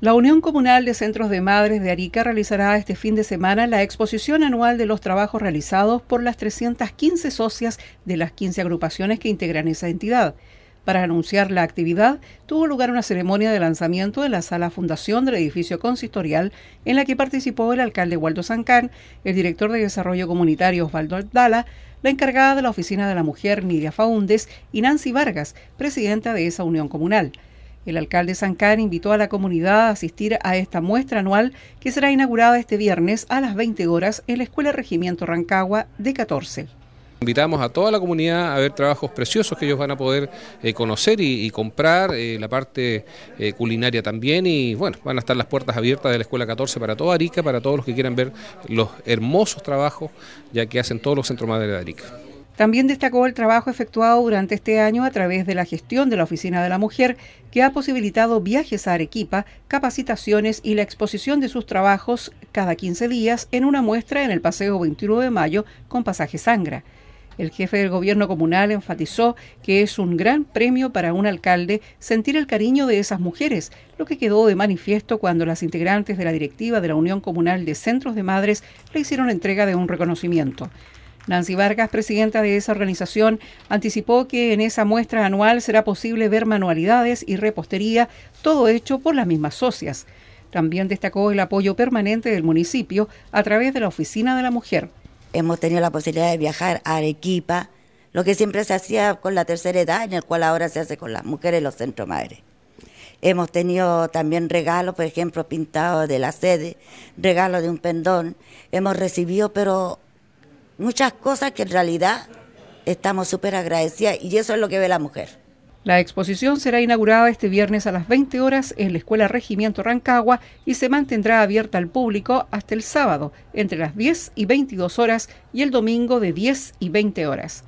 La Unión Comunal de Centros de Madres de Arica realizará este fin de semana la exposición anual de los trabajos realizados por las 315 socias de las 15 agrupaciones que integran esa entidad. Para anunciar la actividad, tuvo lugar una ceremonia de lanzamiento de la sala fundación del edificio consistorial en la que participó el alcalde Waldo Sancán, el director de Desarrollo Comunitario Osvaldo Aldala, la encargada de la Oficina de la Mujer Nidia Faúndez y Nancy Vargas, presidenta de esa unión comunal. El alcalde Sancar invitó a la comunidad a asistir a esta muestra anual que será inaugurada este viernes a las 20 horas en la Escuela Regimiento Rancagua de 14. Invitamos a toda la comunidad a ver trabajos preciosos que ellos van a poder eh, conocer y, comprar, eh, la parte eh, culinaria también y bueno, van a estar las puertas abiertas de la Escuela 14 para toda Arica, para todos los que quieran ver los hermosos trabajos ya que hacen todos los centros madres de Arica. También destacó el trabajo efectuado durante este año a través de la gestión de la Oficina de la Mujer, que ha posibilitado viajes a Arequipa, capacitaciones y la exposición de sus trabajos cada 15 días en una muestra en el Paseo 21 de Mayo con pasaje Sangra. El jefe del gobierno comunal enfatizó que es un gran premio para un alcalde sentir el cariño de esas mujeres, lo que quedó de manifiesto cuando las integrantes de la directiva de la Unión Comunal de Centros de Madres le hicieron entrega de un reconocimiento. Nancy Vargas, presidenta de esa organización, anticipó que en esa muestra anual será posible ver manualidades y repostería, todo hecho por las mismas socias. También destacó el apoyo permanente del municipio a través de la Oficina de la Mujer. Hemos tenido la posibilidad de viajar a Arequipa, lo que siempre se hacía con la tercera edad, en el cual ahora se hace con las mujeres en los centros madres. Hemos tenido también regalos, por ejemplo, pintados de la sede, regalos de un pendón. Hemos recibido, pero muchas cosas que en realidad estamos súper agradecidas y eso es lo que ve la mujer. La exposición será inaugurada este viernes a las 20 horas en la Escuela Regimiento Rancagua y se mantendrá abierta al público hasta el sábado entre las 10 y 22 horas y el domingo de 10 y 20 horas.